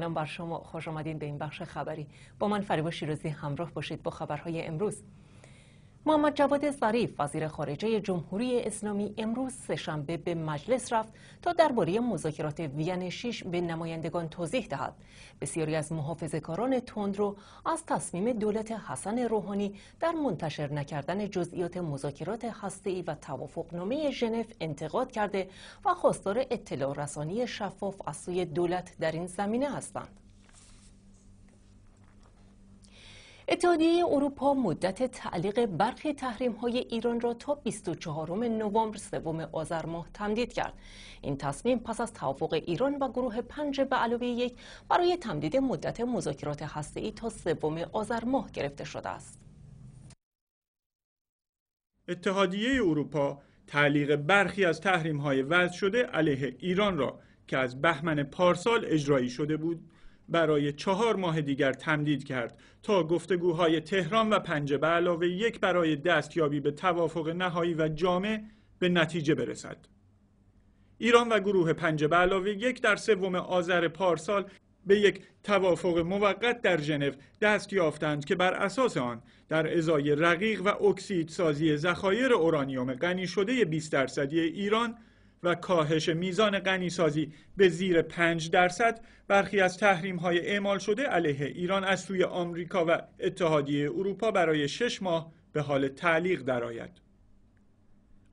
سلام بر شما خوش آمدین به این بخش خبری با من فریبا شیرازی همراه باشید با خبرهای امروز محمد جواد ظریف وزیر خارجه جمهوری اسلامی امروز سهشنبه به مجلس رفت تا درباره مذاکرات وین شیش به نمایندگان توضیح دهد بسیاری از محافظهکاران تندرو از تصمیم دولت حسن روحانی در منتشر نکردن جزئیات مذاکرات هسته و توافقنامه ژنو انتقاد کرده و خواستار اطلاع رسانی شفاف از سوی دولت در این زمینه هستند اتحادیه اروپا مدت تعلیق برخی تحریم های ایران را تا 24 نوامبر سوم آذر ماه تمدید کرد این تصمیم پس از توافق ایران و گروه پنج به علاوه یک برای تمدید مدت مذاکرات ای تا سوم آذر ماه گرفته شده است اتحادیه اروپا تعلیق برخی از تحریم های وضع شده علیه ایران را که از بهمن پارسال اجرایی شده بود برای چهار ماه دیگر تمدید کرد تا گفتگوهای تهران و پنجه به علاوه یک برای دستیابی به توافق نهایی و جامع به نتیجه برسد. ایران و گروه پنجه به علاوه یک در سوم آذر پارسال به یک توافق موقت در ژنو دست یافتند که بر اساس آن در ازای رقیق و اکسید سازی ذخایر اورانیوم غنی شده 20 درصدی ایران و کاهش میزان غنیسازی به زیر 5 درصد برخی از تحریم های اعمال شده علیه ایران از سوی آمریکا و اتحادیه اروپا برای شش ماه به حال تعلیق درآید.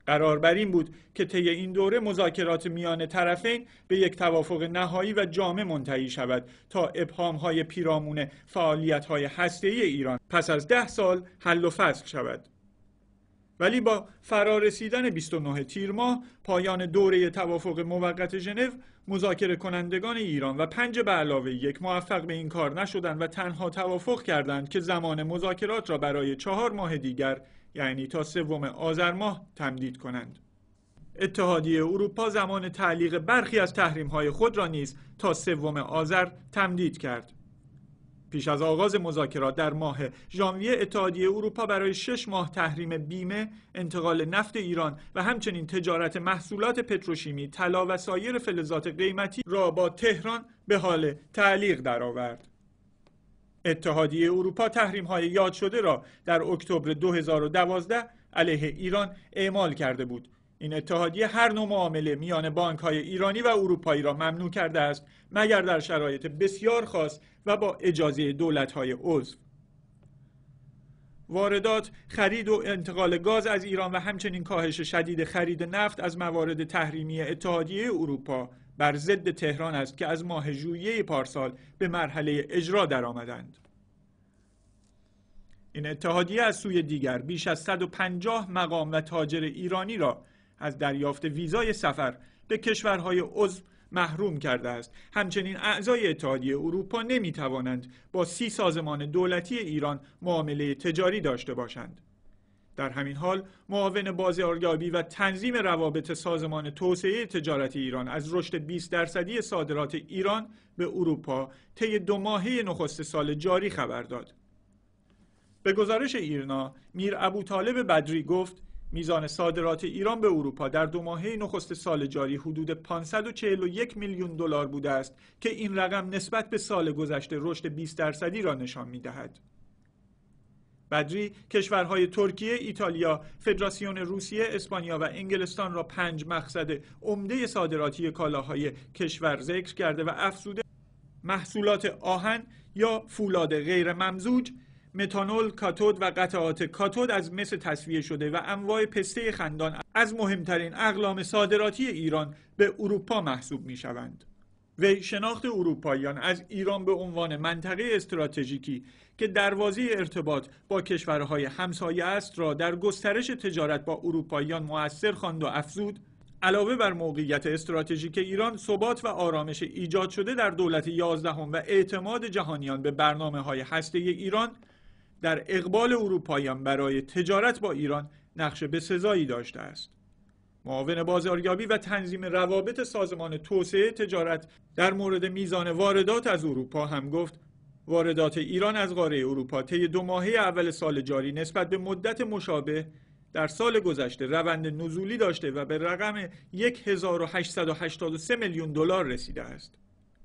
قرار بر این بود که طی این دوره مذاکرات میان طرفین به یک توافق نهایی و جامع منتهی شود تا ابهام های پیرامون فعالیت های هسته ای ایران پس از ده سال حل و فصل شود. ولی با فرارسیدن 29 تیر ماه پایان دوره توافق موقت ژنو مذاکره کنندگان ایران و پنج به علاوه یک موفق به این کار نشدند و تنها توافق کردند که زمان مذاکرات را برای چهار ماه دیگر یعنی تا سوم آذر ماه تمدید کنند. اتحادیه اروپا زمان تعلیق برخی از تحریم‌های خود را نیز تا سوم آذر تمدید کرد. پیش از آغاز مذاکرات در ماه ژانویه اتحادیه اروپا برای شش ماه تحریم بیمه انتقال نفت ایران و همچنین تجارت محصولات پتروشیمی طلا و سایر فلزات قیمتی را با تهران به حال تعلیق درآورد اتحادیه اروپا تحریم های یاد شده را در اکتبر 2012 علیه ایران اعمال کرده بود این اتحادیه هر نوع معامله میان بانک های ایرانی و اروپایی را ممنوع کرده است مگر در شرایط بسیار خاص و با اجازه دولت های عضو واردات، خرید و انتقال گاز از ایران و همچنین کاهش شدید خرید نفت از موارد تحریمی اتحادیه اروپا بر ضد تهران است که از ماه ژوئیه پارسال به مرحله اجرا درآمدند. این اتحادیه از سوی دیگر بیش از 150 مقام و تاجر ایرانی را از دریافت ویزای سفر به کشورهای عضو محروم کرده است همچنین اعضای اتحادیه اروپا نمی توانند با سی سازمان دولتی ایران معامله تجاری داشته باشند در همین حال معاون بازاریابی و تنظیم روابط سازمان توسعه تجارت ایران از رشد 20 درصدی صادرات ایران به اروپا طی دو ماهه نخست سال جاری خبر داد به گزارش ایرنا میر ابو طالب بدری گفت میزان صادرات ایران به اروپا در دو ماهه نخست سال جاری حدود 541 میلیون دلار بوده است که این رقم نسبت به سال گذشته رشد 20 درصدی را نشان میدهد. بدری کشورهای ترکیه، ایتالیا، فدراسیون روسیه، اسپانیا و انگلستان را پنج مقصد عمده صادراتی کالاهای کشور ذکر کرده و افزوده محصولات آهن یا فولاد غیر ممزوج متانول، کاتود و قطعات کاتود از مس تصویه شده و انواع پسته خندان از مهمترین اقلام صادراتی ایران به اروپا محسوب می شوند. وی شناخت اروپاییان از ایران به عنوان منطقه استراتژیکی که دروازه ارتباط با کشورهای همسایه است را در گسترش تجارت با اروپاییان موثر خواند و افزود علاوه بر موقعیت استراتژیک ایران ثبات و آرامش ایجاد شده در دولت یازدهم و اعتماد جهانیان به برنامه های هسته ایران در اقبال اروپاییان برای تجارت با ایران نقش سزایی داشته است. معاون بازاریابی و تنظیم روابط سازمان توسعه تجارت در مورد میزان واردات از اروپا هم گفت واردات ایران از قاره اروپا طی دو ماهه اول سال جاری نسبت به مدت مشابه در سال گذشته روند نزولی داشته و به رقم 1883 میلیون دلار رسیده است.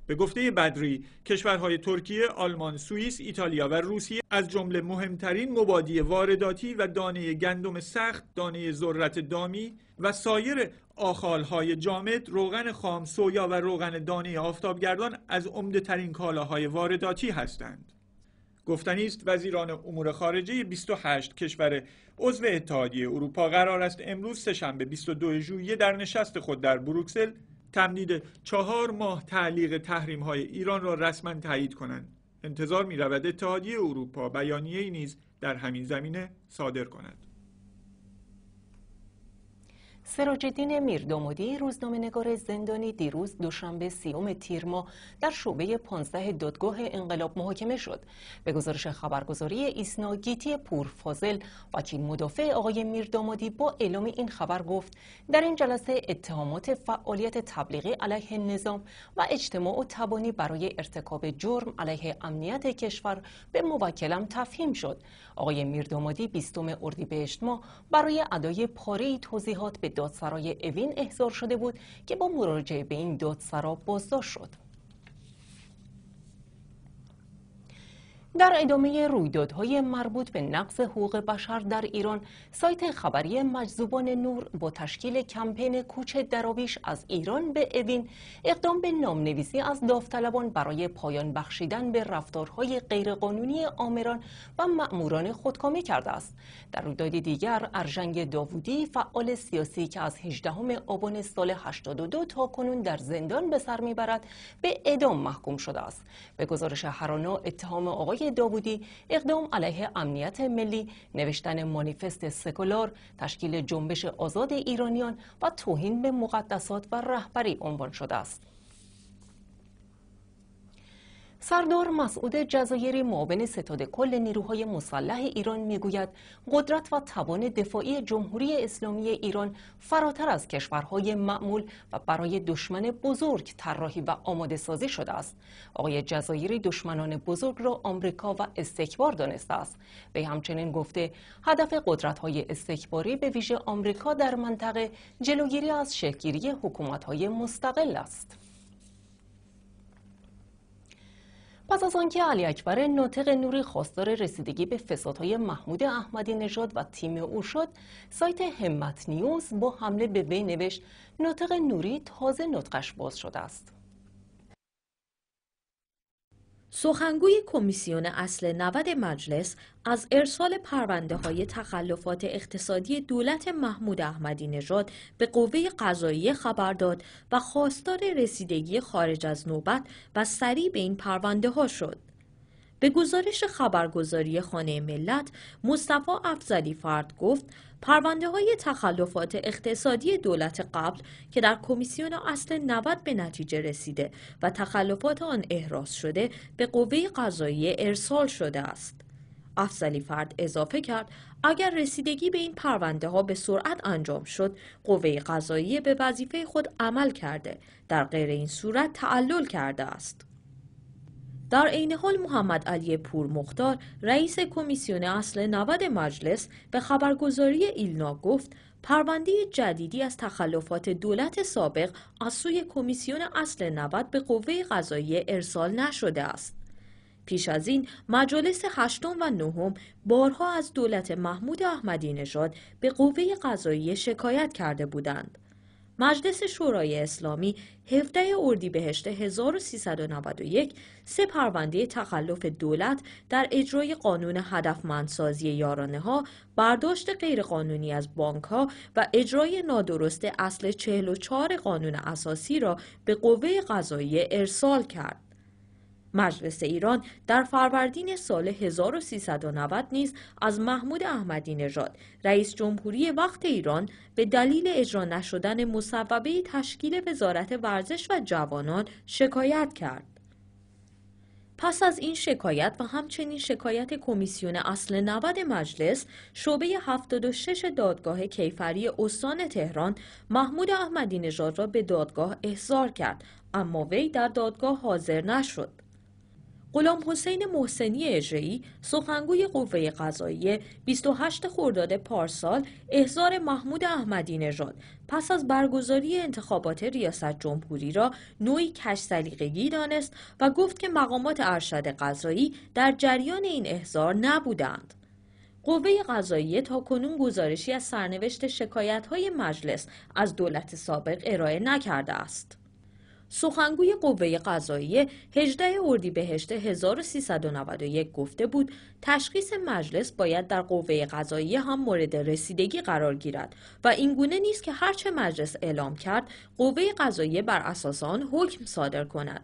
به گفته بدری کشورهای ترکیه، آلمان، سوئیس، ایتالیا و روسیه از جمله مهمترین مبادی وارداتی و دانه گندم سخت، دانه ذرت دامی و سایر آخالهای جامد، روغن خام، سویا و روغن دانه آفتابگردان از عمده ترین کالاهای وارداتی هستند. گفتنی است وزیران امور خارجه 28 کشور عضو اتحادیه اروپا قرار است امروز سهشنبه 22 ژوئیه در نشست خود در بروکسل تمدید چهار ماه تعلیق تحریم های ایران را رسما تایید کنند انتظار می رود اتحادیه اروپا بیانیه نیز در همین زمینه صادر کند سراجدین روزنامه نگار زندانی دیروز دوشنبه سیوم تیر در شعبه 15 دادگاه انقلاب محاکمه شد. به گزارش خبرگزاری ایسنا گیتی پور فاضل وکیل مدافع آقای میردامادی با اعلام این خبر گفت در این جلسه اتهامات فعالیت تبلیغی علیه نظام و اجتماع و تبانی برای ارتکاب جرم علیه امنیت کشور به موکلم تفهیم شد. آقای میردامادی 20 اردیبهشت ماه برای ادای پاره توضیحات به دادسرای اوین احضار شده بود که با مراجعه به این دادسرا بازداشت شد در ادامه رویدادهای مربوط به نقض حقوق بشر در ایران سایت خبری مجذوبان نور با تشکیل کمپین کوچ درابیش از ایران به اوین اقدام به نامنویسی از داوطلبان برای پایان بخشیدن به رفتارهای غیرقانونی آمران و مأموران خودکامه کرده است در رویداد دیگر ارژنگ داوودی فعال سیاسی که از 18 آبان سال 82 تا کنون در زندان به سر میبرد به اعدام محکوم شده است به گزارش هرانا اتهام آقای داودی داوودی اقدام علیه امنیت ملی نوشتن مانیفست سکولار تشکیل جنبش آزاد ایرانیان و توهین به مقدسات و رهبری عنوان شده است سردار مسعود جزایری معاون ستاد کل نیروهای مسلح ایران میگوید قدرت و توان دفاعی جمهوری اسلامی ایران فراتر از کشورهای معمول و برای دشمن بزرگ طراحی و آماده سازی شده است آقای جزایری دشمنان بزرگ را آمریکا و استکبار دانسته است به همچنین گفته هدف قدرت های استکباری به ویژه آمریکا در منطقه جلوگیری از حکومت های مستقل است پس از آنکه علی اکبر ناطق نوری خواستار رسیدگی به فسادهای محمود احمدی نژاد و تیم او شد سایت همت نیوز با حمله به وی نوشت ناطق نوری تازه نطقش باز شده است سخنگوی کمیسیون اصل 90 مجلس از ارسال پرونده های تخلفات اقتصادی دولت محمود احمدی نژاد به قوه قضایی خبر داد و خواستار رسیدگی خارج از نوبت و سریع به این پرونده ها شد. به گزارش خبرگزاری خانه ملت، مصطفی افزلی فرد گفت پرونده های تخلفات اقتصادی دولت قبل که در کمیسیون اصل 90 به نتیجه رسیده و تخلفات آن احراز شده به قوه قضایی ارسال شده است. افزلی فرد اضافه کرد اگر رسیدگی به این پرونده ها به سرعت انجام شد قوه قضایی به وظیفه خود عمل کرده در غیر این صورت تعلل کرده است در عین حال محمد علی پور مختار رئیس کمیسیون اصل 90 مجلس به خبرگزاری ایلنا گفت پرونده جدیدی از تخلفات دولت سابق از سوی کمیسیون اصل 90 به قوه قضایی ارسال نشده است. پیش از این مجالس هشتم و نهم بارها از دولت محمود احمدی نژاد به قوه قضایی شکایت کرده بودند. مجلس شورای اسلامی 17 اردیبهشت 1391 سه پرونده تخلف دولت در اجرای قانون هدفمندسازی یارانه ها، برداشت غیرقانونی از بانک ها و اجرای نادرست اصل 44 قانون اساسی را به قوه قضایی ارسال کرد. مجلس ایران در فروردین سال 1390 نیز از محمود احمدی نژاد رئیس جمهوری وقت ایران به دلیل اجرا نشدن مصوبه تشکیل وزارت ورزش و جوانان شکایت کرد. پس از این شکایت و همچنین شکایت کمیسیون اصل 90 مجلس شعبه 76 دادگاه کیفری استان تهران محمود احمدی نژاد را به دادگاه احضار کرد اما وی در دادگاه حاضر نشد غلام حسین محسنی اجرایی سخنگوی قوه قضاییه 28 خرداد پارسال احضار محمود احمدی نژاد پس از برگزاری انتخابات ریاست جمهوری را نوعی کش سلیقگی دانست و گفت که مقامات ارشد قضایی در جریان این احضار نبودند. قوه قضاییه تا کنون گزارشی از سرنوشت شکایت های مجلس از دولت سابق ارائه نکرده است. سخنگوی قوه قضاییه 18 اردیبهشت 1391 گفته بود تشخیص مجلس باید در قوه قضاییه هم مورد رسیدگی قرار گیرد و اینگونه نیست که هرچه مجلس اعلام کرد قوه قضاییه بر اساس آن حکم صادر کند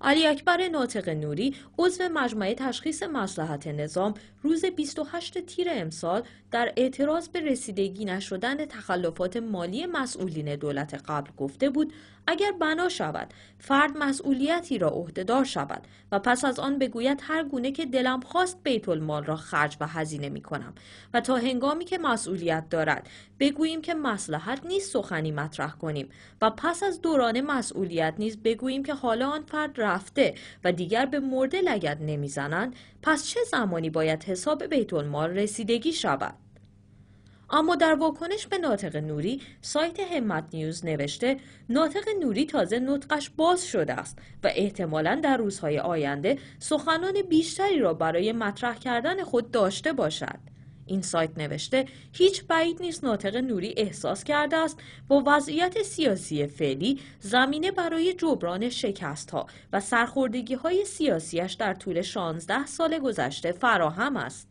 علی اکبر ناطق نوری عضو مجمع تشخیص مسلحت نظام روز 28 تیر امسال در اعتراض به رسیدگی نشدن تخلفات مالی مسئولین دولت قبل گفته بود اگر بنا شود فرد مسئولیتی را عهدهدار شود و پس از آن بگوید هر گونه که دلم خواست بیت المال را خرج و هزینه می کنم و تا هنگامی که مسئولیت دارد بگوییم که مسلحت نیست سخنی مطرح کنیم و پس از دوران مسئولیت نیز بگوییم که حالا آن فرد رفته و دیگر به مرده لگت نمیزنند پس چه زمانی باید حساب بیت المال رسیدگی شود اما در واکنش به ناطق نوری سایت همت نیوز نوشته ناطق نوری تازه نطقش باز شده است و احتمالا در روزهای آینده سخنان بیشتری را برای مطرح کردن خود داشته باشد این سایت نوشته هیچ بعید نیست ناطق نوری احساس کرده است با وضعیت سیاسی فعلی زمینه برای جبران شکست ها و سرخوردگی های سیاسیش در طول 16 سال گذشته فراهم است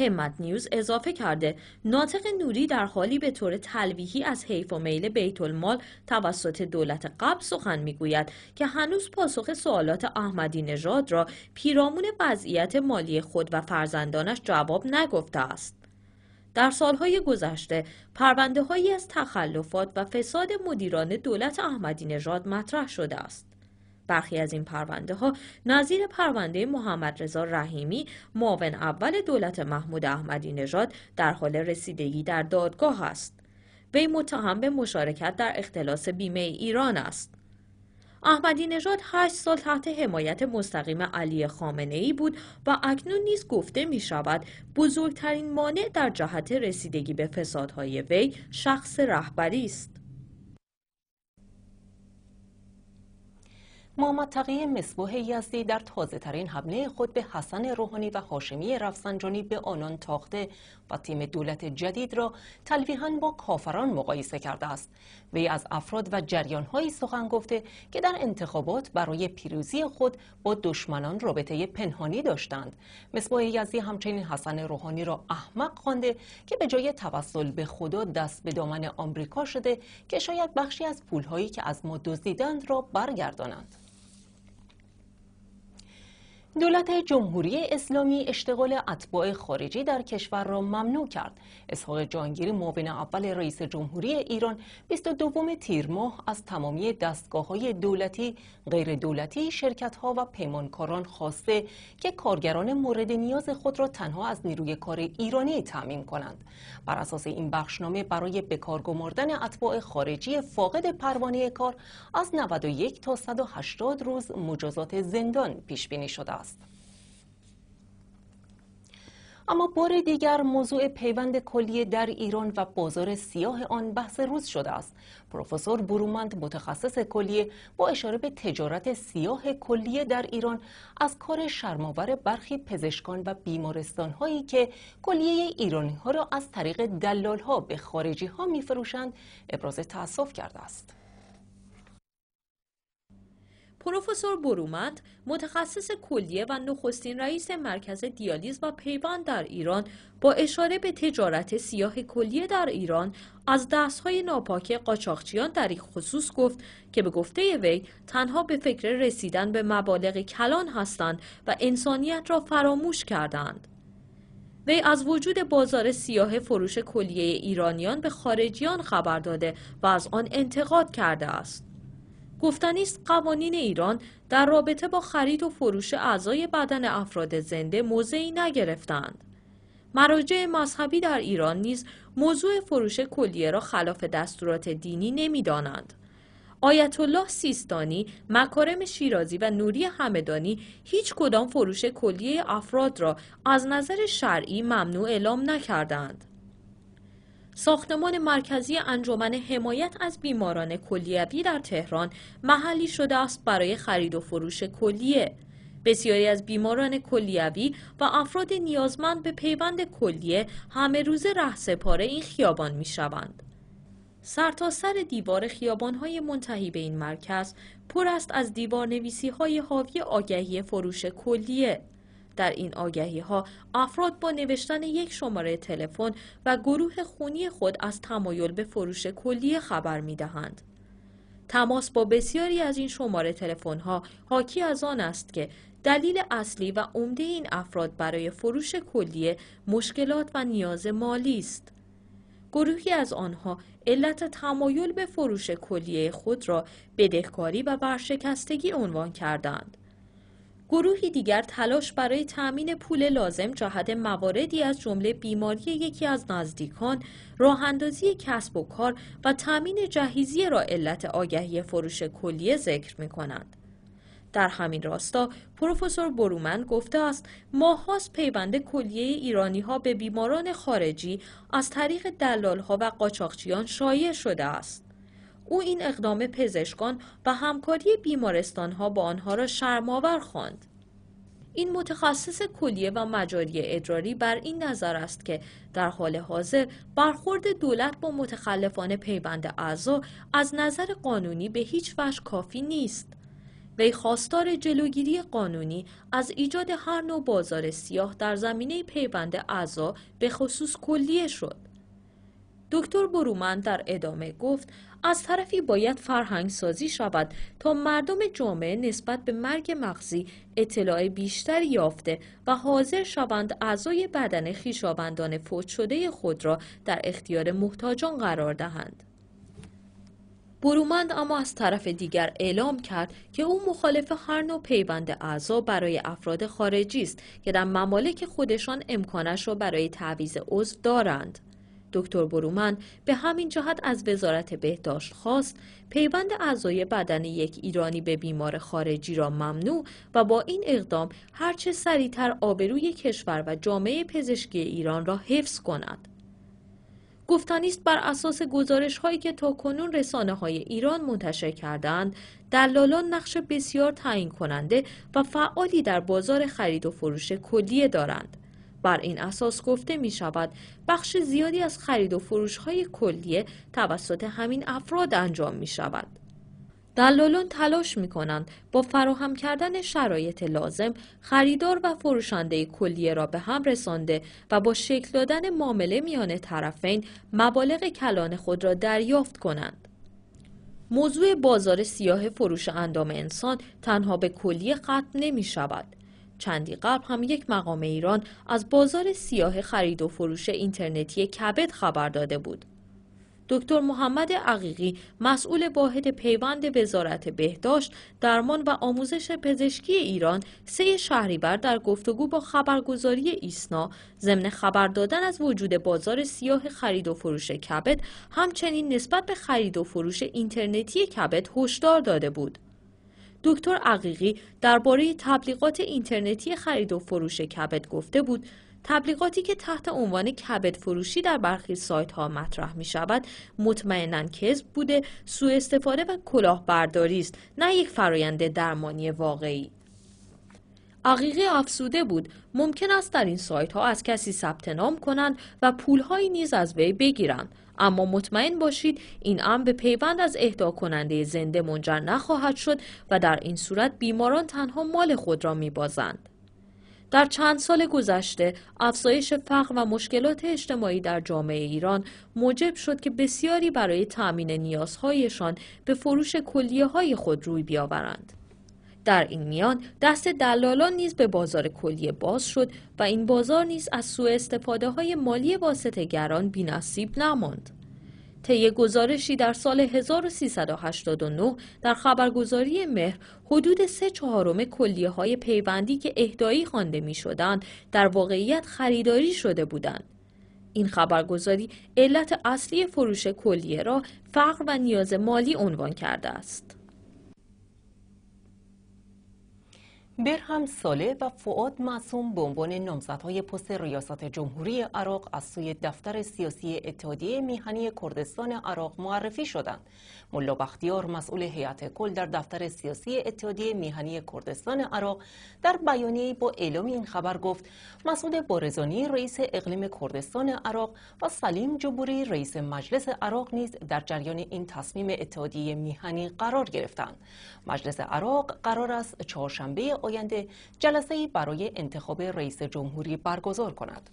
همت نیوز اضافه کرده ناطق نوری در حالی به طور تلویحی از حیف و میل بیت المال توسط دولت قبل سخن میگوید که هنوز پاسخ سوالات احمدی نژاد را پیرامون وضعیت مالی خود و فرزندانش جواب نگفته است در سالهای گذشته پرونده هایی از تخلفات و فساد مدیران دولت احمدی نژاد مطرح شده است برخی از این پرونده ها نظیر پرونده محمد رضا رحیمی معاون اول دولت محمود احمدی نژاد در حال رسیدگی در دادگاه است وی متهم به مشارکت در اختلاس بیمه ایران است احمدی نژاد هشت سال تحت حمایت مستقیم علی خامنه ای بود و اکنون نیز گفته می شود بزرگترین مانع در جهت رسیدگی به فسادهای وی شخص رهبری است. محمد تقی مصباح یزدی در تازه ترین حمله خود به حسن روحانی و حاشمی رفسنجانی به آنان تاخته و تیم دولت جدید را تلویحا با کافران مقایسه کرده است وی از افراد و جریانهایی سخن گفته که در انتخابات برای پیروزی خود با دشمنان رابطه پنهانی داشتند مصباح یزدی همچنین حسن روحانی را احمق خوانده که به جای توسل به خدا دست به دامن آمریکا شده که شاید بخشی از پولهایی که از ما دزدیدند را برگردانند دولت جمهوری اسلامی اشتغال اطباع خارجی در کشور را ممنوع کرد. اسحاق جانگیری معاون اول رئیس جمهوری ایران 22 تیر ماه از تمامی دستگاه های دولتی، غیر دولتی، شرکت ها و پیمانکاران خواسته که کارگران مورد نیاز خود را تنها از نیروی کار ایرانی تأمین کنند. بر اساس این بخشنامه برای بکار گماردن اتباع خارجی فاقد پروانه کار از 91 تا 180 روز مجازات زندان پیش بینی شده اما بار دیگر موضوع پیوند کلیه در ایران و بازار سیاه آن بحث روز شده است پروفسور برومند متخصص کلیه با اشاره به تجارت سیاه کلیه در ایران از کار شرماور برخی پزشکان و بیمارستان هایی که کلیه ایرانی ها را از طریق دلال ها به خارجی ها می فروشند ابراز تأسف کرده است پروفسور برومند متخصص کلیه و نخستین رئیس مرکز دیالیز و پیوند در ایران با اشاره به تجارت سیاه کلیه در ایران از دستهای ناپاک قاچاقچیان در این خصوص گفت که به گفته وی تنها به فکر رسیدن به مبالغ کلان هستند و انسانیت را فراموش کردند. وی از وجود بازار سیاه فروش کلیه ایرانیان به خارجیان خبر داده و از آن انتقاد کرده است. گفتنی است قوانین ایران در رابطه با خرید و فروش اعضای بدن افراد زنده موضعی نگرفتند. مراجع مذهبی در ایران نیز موضوع فروش کلیه را خلاف دستورات دینی نمیدانند. آیت الله سیستانی، مکارم شیرازی و نوری همدانی هیچ کدام فروش کلیه افراد را از نظر شرعی ممنوع اعلام نکردند. ساختمان مرکزی انجمن حمایت از بیماران کلیوی در تهران محلی شده است برای خرید و فروش کلیه بسیاری از بیماران کلیوی و افراد نیازمند به پیوند کلیه همه روزه سپاره این خیابان می شوند. سرتاسر سر دیوار خیابانهای منتهی به این مرکز پر است از دیوار نویسی های حاوی آگهی فروش کلیه در این آگهی ها افراد با نوشتن یک شماره تلفن و گروه خونی خود از تمایل به فروش کلیه خبر می دهند. تماس با بسیاری از این شماره تلفن ها حاکی از آن است که دلیل اصلی و عمده این افراد برای فروش کلیه مشکلات و نیاز مالی است. گروهی از آنها علت تمایل به فروش کلیه خود را بدهکاری و برشکستگی عنوان کردند. گروهی دیگر تلاش برای تأمین پول لازم جهت مواردی از جمله بیماری یکی از نزدیکان، راهاندازی کسب و کار و تأمین جهیزیه را علت آگهی فروش کلیه ذکر می کنند. در همین راستا پروفسور برومن گفته است ماهاس پیوند کلیه ایرانی ها به بیماران خارجی از طریق دلال ها و قاچاقچیان شایع شده است. او این اقدام پزشکان و همکاری بیمارستان ها با آنها را شرماور خواند. این متخصص کلیه و مجاری ادراری بر این نظر است که در حال حاضر برخورد دولت با متخلفان پیوند اعضا از نظر قانونی به هیچ وجه کافی نیست. وی خواستار جلوگیری قانونی از ایجاد هر نوع بازار سیاه در زمینه پیوند اعضا به خصوص کلیه شد. دکتر برومند در ادامه گفت از طرفی باید فرهنگ سازی شود تا مردم جامعه نسبت به مرگ مغزی اطلاع بیشتری یافته و حاضر شوند اعضای بدن خویشاوندان فوت شده خود را در اختیار محتاجان قرار دهند. برومند اما از طرف دیگر اعلام کرد که او مخالف هر نوع پیوند اعضا برای افراد خارجی است که در ممالک خودشان امکانش را برای تعویض عضو دارند. دکتر برومن به همین جهت از وزارت بهداشت خواست پیوند اعضای بدن یک ایرانی به بیمار خارجی را ممنوع و با این اقدام هرچه سریعتر آبروی کشور و جامعه پزشکی ایران را حفظ کند. گفتنیست بر اساس گزارش هایی که تا کنون رسانه های ایران منتشر کردند دلالان نقش بسیار تعیین کننده و فعالی در بازار خرید و فروش کلیه دارند بر این اساس گفته می شود بخش زیادی از خرید و فروش های کلیه توسط همین افراد انجام می شود. دلالان تلاش می کنند با فراهم کردن شرایط لازم خریدار و فروشنده کلیه را به هم رسانده و با شکل دادن معامله میان طرفین مبالغ کلان خود را دریافت کنند. موضوع بازار سیاه فروش اندام انسان تنها به کلیه ختم نمی شود. چندی قبل هم یک مقام ایران از بازار سیاه خرید و فروش اینترنتی کبد خبر داده بود. دکتر محمد عقیقی مسئول واحد پیوند وزارت بهداشت درمان و آموزش پزشکی ایران سه شهریور در گفتگو با خبرگزاری ایسنا ضمن خبر دادن از وجود بازار سیاه خرید و فروش کبد همچنین نسبت به خرید و فروش اینترنتی کبد هشدار داده بود دکتر عقیقی درباره تبلیغات اینترنتی خرید و فروش کبد گفته بود تبلیغاتی که تحت عنوان کبد فروشی در برخی سایت ها مطرح می شود مطمئنا کذب بوده سوء استفاده و کلاهبرداری است نه یک فرایند درمانی واقعی عقیقی افسوده بود ممکن است در این سایت ها از کسی ثبت نام کنند و پولهایی نیز از وی بگیرند اما مطمئن باشید این امر به پیوند از اهدا کننده زنده منجر نخواهد شد و در این صورت بیماران تنها مال خود را میبازند در چند سال گذشته افزایش فقر و مشکلات اجتماعی در جامعه ایران موجب شد که بسیاری برای تامین نیازهایشان به فروش کلیه های خود روی بیاورند. در این میان دست دلالان نیز به بازار کلیه باز شد و این بازار نیز از سوء استفاده های مالی واسطه گران نصیب نماند. طی گزارشی در سال 1389 در خبرگزاری مهر حدود سه چهارم کلیه های پیوندی که اهدایی خوانده می شدند در واقعیت خریداری شده بودند. این خبرگزاری علت اصلی فروش کلیه را فقر و نیاز مالی عنوان کرده است. برهم ساله و فعاد معصوم به عنوان نامزدهای پست ریاست جمهوری عراق از سوی دفتر سیاسی اتحادیه میهنی کردستان عراق معرفی شدند. ملا بختیار مسئول هیئت کل در دفتر سیاسی اتحادیه میهنی کردستان عراق در بیانیه با اعلام این خبر گفت مسعود بارزانی رئیس اقلیم کردستان عراق و سلیم جبوری رئیس مجلس عراق نیز در جریان این تصمیم اتحادیه میهنی قرار گرفتند. مجلس عراق قرار است چهارشنبه آینده جلسه برای انتخاب رئیس جمهوری برگزار کند.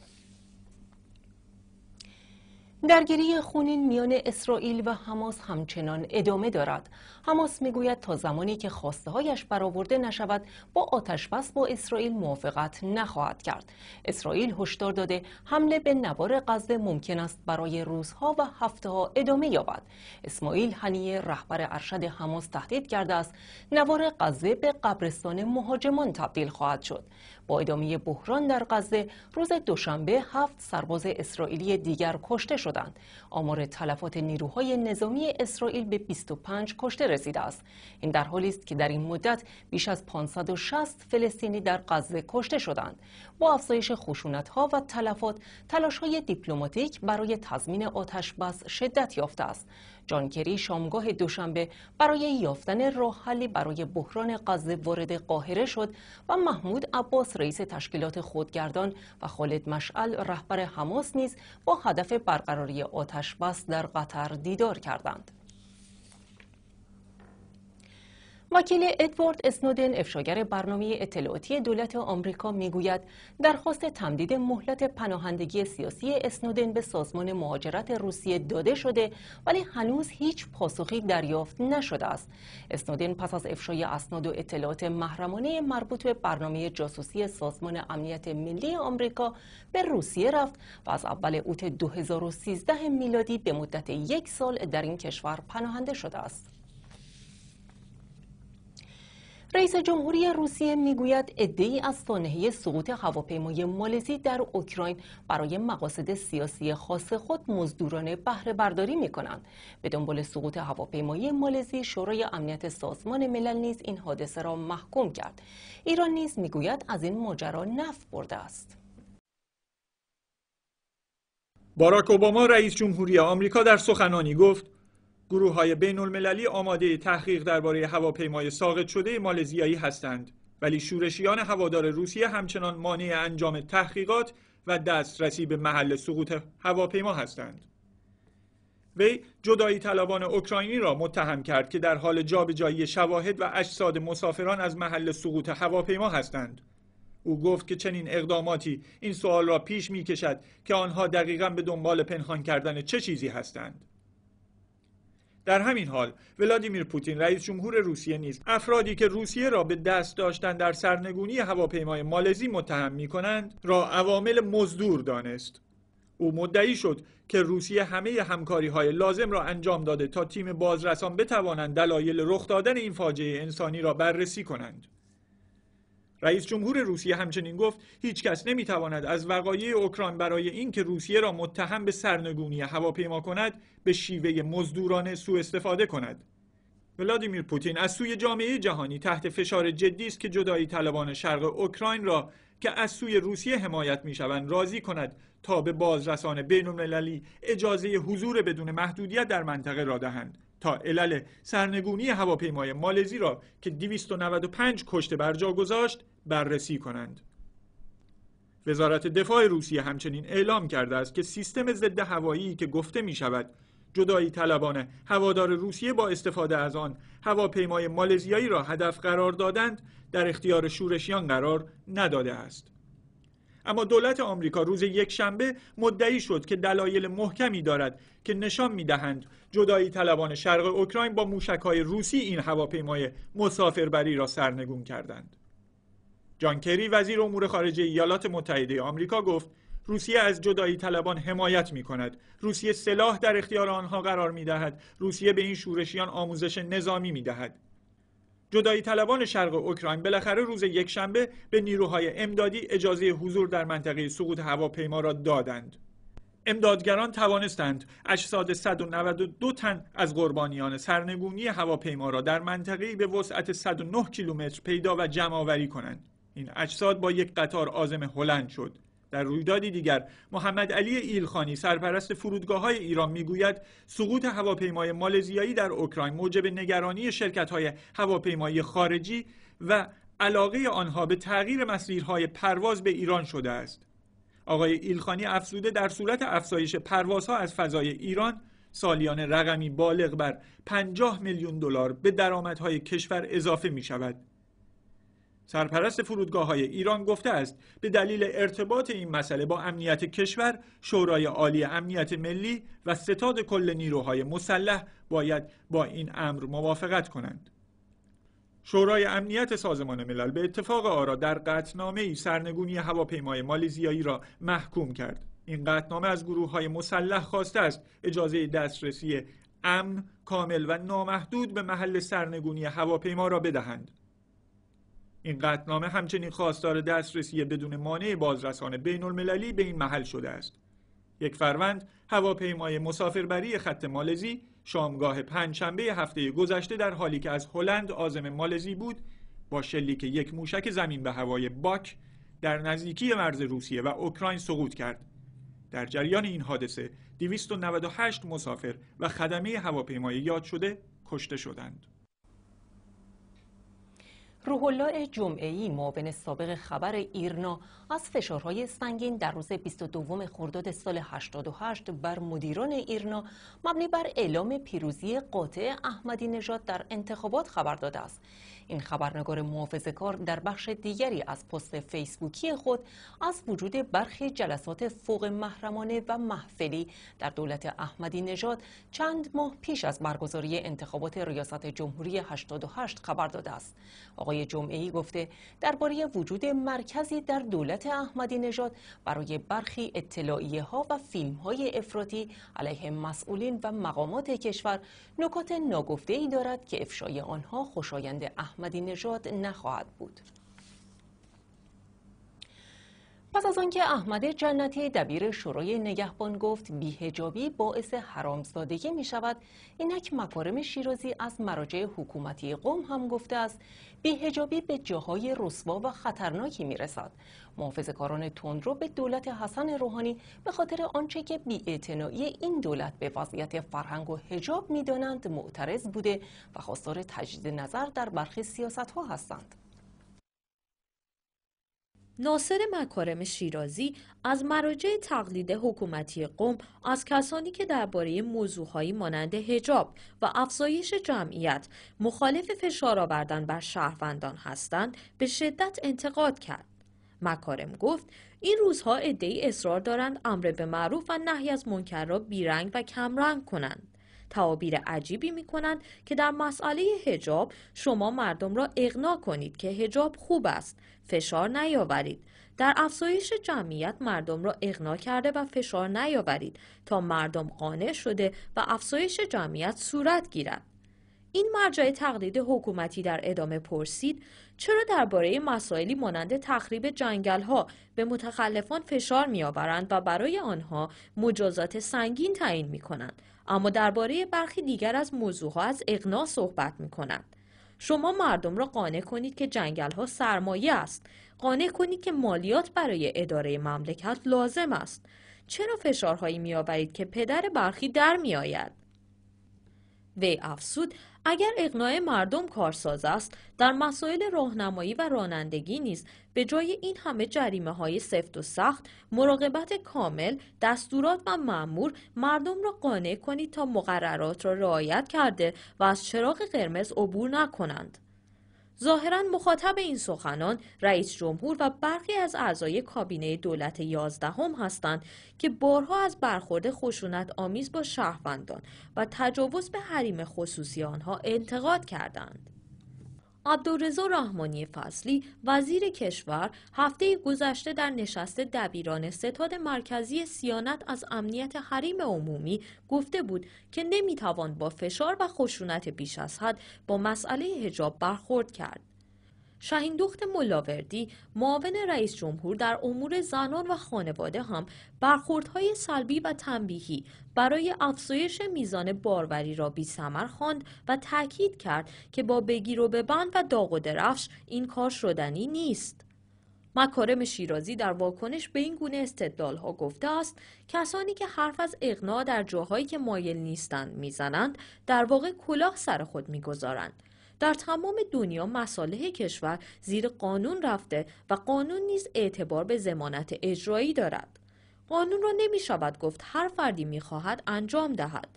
درگیری خونین میان اسرائیل و حماس همچنان ادامه دارد. حماس میگوید تا زمانی که خواسته هایش برآورده نشود با آتش بس با اسرائیل موافقت نخواهد کرد. اسرائیل هشدار داده حمله به نوار غزه ممکن است برای روزها و هفته ها ادامه یابد. اسماعیل هنیه رهبر ارشد حماس تهدید کرده است نوار غزه به قبرستان مهاجمان تبدیل خواهد شد. با ادامه بحران در غزه روز دوشنبه هفت سرباز اسرائیلی دیگر کشته شدند. آمار تلفات نیروهای نظامی اسرائیل به 25 کشته رسیده است. این در حالی است که در این مدت بیش از 560 فلسطینی در غزه کشته شدند. با افزایش خشونت ها و تلفات تلاش های دیپلماتیک برای تضمین آتش بس شدت یافته است. جان کری شامگاه دوشنبه برای یافتن راهحلی برای بحران غزه وارد قاهره شد و محمود عباس رئیس تشکیلات خودگردان و خالد مشعل رهبر حماس نیز با هدف برقراری آتش بس در قطر دیدار کردند. وکیل ادوارد اسنودن افشاگر برنامه اطلاعاتی دولت آمریکا میگوید درخواست تمدید مهلت پناهندگی سیاسی اسنودن به سازمان مهاجرت روسیه داده شده ولی هنوز هیچ پاسخی دریافت نشده است اسنودن پس از افشای اسناد و اطلاعات محرمانه مربوط به برنامه جاسوسی سازمان امنیت ملی آمریکا به روسیه رفت و از اول اوت 2013 میلادی به مدت یک سال در این کشور پناهنده شده است رئیس جمهوری روسیه میگوید عدهای از سانحه سقوط هواپیمای مالزی در اوکراین برای مقاصد سیاسی خاص خود مزدورانه بهره برداری می کنند. به دنبال سقوط هواپیمای مالزی شورای امنیت سازمان ملل نیز این حادثه را محکوم کرد. ایران نیز میگوید از این ماجرا نف برده است. باراک اوباما رئیس جمهوری آمریکا در سخنانی گفت گروه های بین المللی آماده تحقیق درباره هواپیمای ساقط شده مالزیایی هستند ولی شورشیان هوادار روسیه همچنان مانع انجام تحقیقات و دسترسی به محل سقوط هواپیما هستند. وی جدایی طلبان اوکراینی را متهم کرد که در حال جابجایی شواهد و اجساد مسافران از محل سقوط هواپیما هستند. او گفت که چنین اقداماتی این سوال را پیش می کشد که آنها دقیقا به دنبال پنهان کردن چه چیزی هستند. در همین حال ولادیمیر پوتین رئیس جمهور روسیه نیز افرادی که روسیه را به دست داشتن در سرنگونی هواپیمای مالزی متهم می کنند را عوامل مزدور دانست او مدعی شد که روسیه همه همکاری های لازم را انجام داده تا تیم بازرسان بتوانند دلایل رخ دادن این فاجعه انسانی را بررسی کنند رئیس جمهور روسیه همچنین گفت هیچ هیچکس نمیتواند از وقایع اوکراین برای اینکه روسیه را متهم به سرنگونی هواپیما کند به شیوه مزدورانه سوء استفاده کند ولادیمیر پوتین از سوی جامعه جهانی تحت فشار جدی است که جدایی طلبان شرق اوکراین را که از سوی روسیه حمایت میشوند راضی کند تا به بازرسان بین المللی اجازه حضور بدون محدودیت در منطقه را دهند تا علل سرنگونی هواپیمای مالزی را که 295 کشته بر جا گذاشت بررسی کنند. وزارت دفاع روسیه همچنین اعلام کرده است که سیستم ضد هوایی که گفته می شود جدایی طلبان هوادار روسیه با استفاده از آن هواپیمای مالزیایی را هدف قرار دادند در اختیار شورشیان قرار نداده است. اما دولت آمریکا روز یک شنبه مدعی شد که دلایل محکمی دارد که نشان میدهند جدایی طلبان شرق اوکراین با موشکهای روسی این هواپیمای مسافربری را سرنگون کردند جان کری وزیر امور خارجه ایالات متحده آمریکا گفت روسیه از جدایی طلبان حمایت می کند روسیه سلاح در اختیار آنها قرار می دهد روسیه به این شورشیان آموزش نظامی می دهد جدایی طلبان شرق اوکراین بالاخره روز یکشنبه به نیروهای امدادی اجازه حضور در منطقه سقوط هواپیما را دادند. امدادگران توانستند اجساد 192 تن از قربانیان سرنگونی هواپیما را در منطقه به وسعت 109 کیلومتر پیدا و جمع آوری کنند. این اجساد با یک قطار آزم هلند شد. در رویدادی دیگر محمد علی ایلخانی سرپرست فرودگاه های ایران میگوید سقوط هواپیمای مالزیایی در اوکراین موجب نگرانی شرکت های هواپیمایی خارجی و علاقه آنها به تغییر مسیرهای پرواز به ایران شده است آقای ایلخانی افزوده در صورت افزایش پروازها از فضای ایران سالیانه رقمی بالغ بر 50 میلیون دلار به درآمدهای کشور اضافه می شود سرپرست فرودگاه های ایران گفته است به دلیل ارتباط این مسئله با امنیت کشور شورای عالی امنیت ملی و ستاد کل نیروهای مسلح باید با این امر موافقت کنند شورای امنیت سازمان ملل به اتفاق آرا در قطنامه سرنگونی هواپیمای مالیزیایی را محکوم کرد این قطنامه از گروه های مسلح خواسته است اجازه دسترسی امن کامل و نامحدود به محل سرنگونی هواپیما را بدهند این قطنامه همچنین خواستار دسترسی بدون مانع بازرسان بین المللی به این محل شده است. یک فروند هواپیمای مسافربری خط مالزی شامگاه پنجشنبه هفته گذشته در حالی که از هلند آزم مالزی بود با شلیک یک موشک زمین به هوای باک در نزدیکی مرز روسیه و اوکراین سقوط کرد. در جریان این حادثه 298 مسافر و خدمه هواپیمای یاد شده کشته شدند. روح الله جمعه معاون سابق خبر ایرنا از فشارهای سنگین در روز 22 خرداد سال 88 بر مدیران ایرنا مبنی بر اعلام پیروزی قاطع احمدی نژاد در انتخابات خبر داده است این خبرنگار محافظ کار در بخش دیگری از پست فیسبوکی خود از وجود برخی جلسات فوق محرمانه و محفلی در دولت احمدی نژاد چند ماه پیش از برگزاری انتخابات ریاست جمهوری 88 خبر داده است. آقای جمعه گفته درباره وجود مرکزی در دولت احمدی نژاد برای برخی اطلاعیه ها و فیلم های افراطی علیه مسئولین و مقامات کشور نکات ناگفته ای دارد که افشای آنها خوشایند احمدی احمدی نخواهد بود پس از آنکه احمد جنتی دبیر شورای نگهبان گفت بیهجابی باعث حرامزادگی می شود اینک مکارم شیرازی از مراجع حکومتی قوم هم گفته است بیهجابی به جاهای رسوا و خطرناکی می رسد محافظ کاران رو به دولت حسن روحانی به خاطر آنچه که بیاعتنایی این دولت به وضعیت فرهنگ و هجاب می دانند معترض بوده و خواستار تجدید نظر در برخی سیاست ها هستند ناصر مکارم شیرازی از مراجع تقلید حکومتی قوم از کسانی که درباره موضوعهایی مانند هجاب و افزایش جمعیت مخالف فشار آوردن بر شهروندان هستند به شدت انتقاد کرد. مکارم گفت این روزها عدهای اصرار دارند امر به معروف و نهی از منکر را بیرنگ و کمرنگ کنند تعابیر عجیبی میکنند که در مسئله هجاب شما مردم را اغنا کنید که هجاب خوب است فشار نیاورید در افزایش جمعیت مردم را اغنا کرده و فشار نیاورید تا مردم قانع شده و افزایش جمعیت صورت گیرد این مرجع تقلید حکومتی در ادامه پرسید چرا درباره مسائلی مانند تخریب جنگل ها به متخلفان فشار میآورند و برای آنها مجازات سنگین تعیین می کنند اما درباره برخی دیگر از موضوعها از اقناع صحبت می کنند. شما مردم را قانع کنید که جنگل ها سرمایه است. قانع کنید که مالیات برای اداره مملکت لازم است. چرا فشارهایی آورید که پدر برخی در آید؟ وی افسود اگر اقناع مردم کارساز است در مسائل راهنمایی و رانندگی نیز به جای این همه جریمه های سفت و سخت مراقبت کامل دستورات و معمور مردم را قانع کنید تا مقررات را رعایت کرده و از چراغ قرمز عبور نکنند ظاهرا مخاطب این سخنان رئیس جمهور و برخی از اعضای کابینه دولت یازدهم هستند که بارها از برخورد خشونت آمیز با شهروندان و تجاوز به حریم خصوصی آنها انتقاد کردند. عبدالرزا رحمانی فصلی وزیر کشور هفته گذشته در نشست دبیران ستاد مرکزی سیانت از امنیت حریم عمومی گفته بود که نمیتوان با فشار و خشونت بیش از حد با مسئله هجاب برخورد کرد شاهین دخت ملاوردی معاون رئیس جمهور در امور زنان و خانواده هم برخوردهای سلبی و تنبیهی برای افزایش میزان باروری را بی سمر خواند و تاکید کرد که با بگیر و بند و داغ و درفش این کار شدنی نیست. مکارم شیرازی در واکنش به این گونه استدلال ها گفته است کسانی که حرف از اقناع در جاهایی که مایل نیستند میزنند در واقع کلاه سر خود میگذارند در تمام دنیا مصالح کشور زیر قانون رفته و قانون نیز اعتبار به زمانت اجرایی دارد قانون را نمی شود گفت هر فردی می خواهد انجام دهد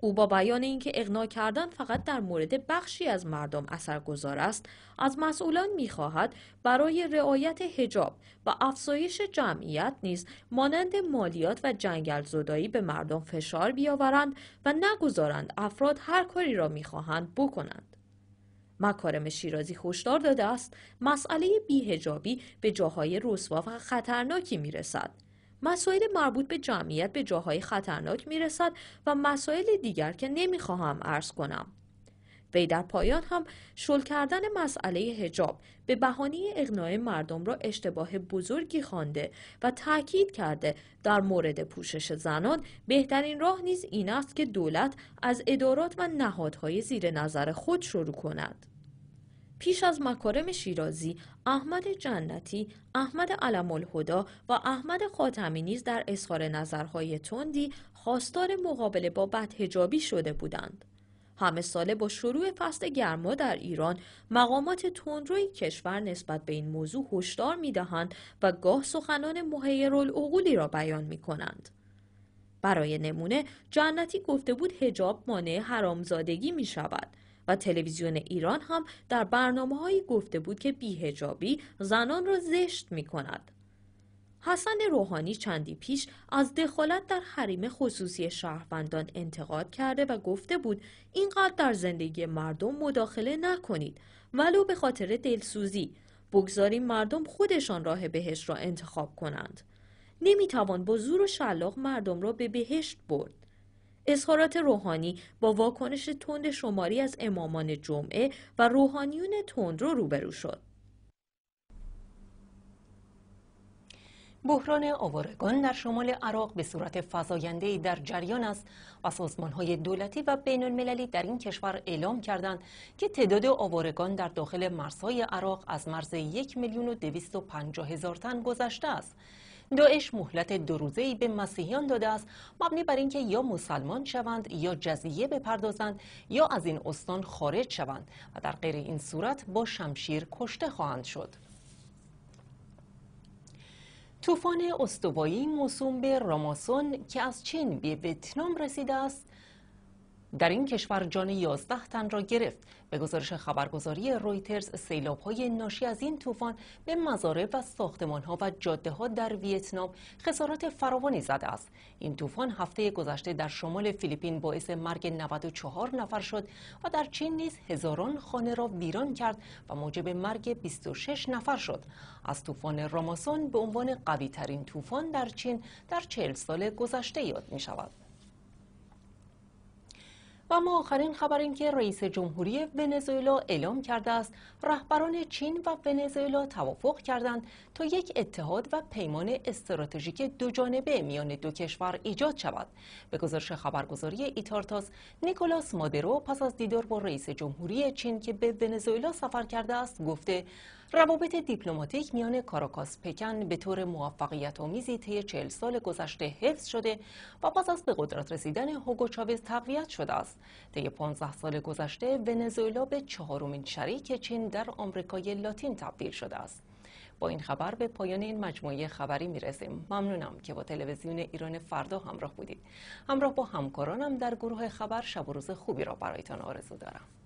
او با بیان اینکه اغنا کردن فقط در مورد بخشی از مردم اثرگذار است از مسئولان میخواهد برای رعایت حجاب و افزایش جمعیت نیز مانند مالیات و جنگل زدایی به مردم فشار بیاورند و نگذارند افراد هر کاری را میخواهند بکنند مکارم شیرازی هشدار داده است مسئله بیهجابی به جاهای رسوا و خطرناکی میرسد مسائل مربوط به جمعیت به جاهای خطرناک میرسد و مسائل دیگر که نمیخواهم عرض کنم وی در پایان هم شل کردن مسئله هجاب به بهانه اقناع مردم را اشتباه بزرگی خوانده و تاکید کرده در مورد پوشش زنان بهترین راه نیز این است که دولت از ادارات و نهادهای زیر نظر خود شروع کند پیش از مکارم شیرازی، احمد جنتی، احمد علم الهدا و احمد خاتمی نیز در اظهار نظرهای تندی خواستار مقابله با بدهجابی شده بودند. همه ساله با شروع فصل گرما در ایران مقامات تندروی کشور نسبت به این موضوع هشدار میدهند و گاه سخنان مهیرالعقولی را بیان می کنند. برای نمونه جنتی گفته بود هجاب مانع حرامزادگی می شود و تلویزیون ایران هم در برنامه گفته بود که بیهجابی زنان را زشت می کند. حسن روحانی چندی پیش از دخالت در حریم خصوصی شهروندان انتقاد کرده و گفته بود اینقدر در زندگی مردم مداخله نکنید ولو به خاطر دلسوزی بگذاریم مردم خودشان راه بهشت را انتخاب کنند نمیتوان با زور و شلاق مردم را به بهشت برد اظهارات روحانی با واکنش تند شماری از امامان جمعه و روحانیون تند رو روبرو شد بحران آوارگان در شمال عراق به صورت فضاینده در جریان است و های دولتی و المللی در این کشور اعلام کردند که تعداد آوارگان در داخل مرزهای عراق از مرز یک میلیون و دویست و هزار تن گذشته است. داعش مهلت دو ای به مسیحیان داده است مبنی بر اینکه یا مسلمان شوند یا جزیه بپردازند یا از این استان خارج شوند و در غیر این صورت با شمشیر کشته خواهند شد. طوفان استوایی موسوم به راماسون که از چین به ویتنام رسیده است در این کشور جان 11 تن را گرفت به گزارش خبرگزاری رویترز سیلاب های ناشی از این طوفان به مزارع و ساختمان ها و جاده ها در ویتنام خسارات فراوانی زده است این طوفان هفته گذشته در شمال فیلیپین باعث مرگ 94 نفر شد و در چین نیز هزاران خانه را ویران کرد و موجب مرگ 26 نفر شد از طوفان راماسون به عنوان قوی ترین طوفان در چین در 40 سال گذشته یاد می و اما آخرین خبر این که رئیس جمهوری ونزوئلا اعلام کرده است رهبران چین و ونزوئلا توافق کردند تا یک اتحاد و پیمان استراتژیک دو جانبه میان دو کشور ایجاد شود به گزارش خبرگزاری ایتارتاس نیکولاس مادرو پس از دیدار با رئیس جمهوری چین که به ونزوئلا سفر کرده است گفته روابط دیپلماتیک میان کاراکاس پکن به طور موفقیت آمیزی طی چهل سال گذشته حفظ شده و پس از به قدرت رسیدن هوگو چاوز تقویت شده است طی 15 سال گذشته ونزوئلا به چهارمین شریک چین در آمریکای لاتین تبدیل شده است با این خبر به پایان این مجموعه خبری میرسیم ممنونم که با تلویزیون ایران فردا همراه بودید همراه با همکارانم در گروه خبر شب و روز خوبی را برایتان آرزو دارم